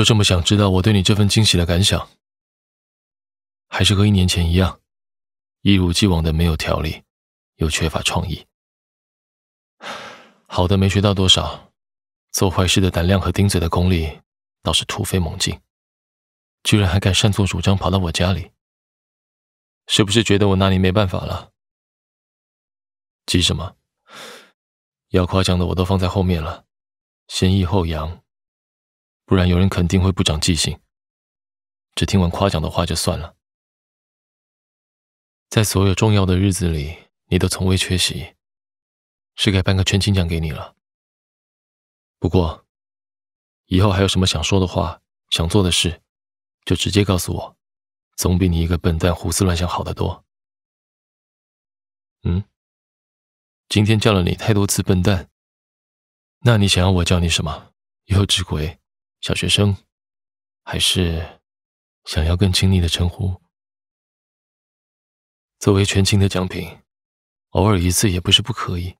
就这么想知道我对你这份惊喜的感想？还是和一年前一样，一如既往的没有条理，又缺乏创意。好的没学到多少，做坏事的胆量和钉子的功力倒是突飞猛进，居然还敢擅作主张跑到我家里，是不是觉得我拿你没办法了？急什么？要夸奖的我都放在后面了，先抑后扬。不然有人肯定会不长记性，只听完夸奖的话就算了。在所有重要的日子里，你都从未缺席，是该颁个全勤奖给你了。不过，以后还有什么想说的话、想做的事，就直接告诉我，总比你一个笨蛋胡思乱想好得多。嗯，今天叫了你太多次笨蛋，那你想要我叫你什么？幼稚鬼？小学生，还是想要更亲昵的称呼。作为全勤的奖品，偶尔一次也不是不可以。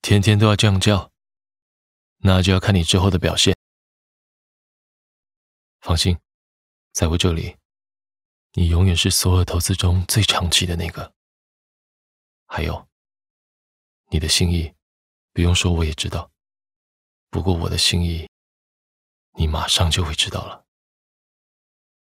天天都要这样叫，那就要看你之后的表现。放心，在我这里，你永远是所有投资中最长期的那个。还有，你的心意，不用说我也知道。不过，我的心意，你马上就会知道了。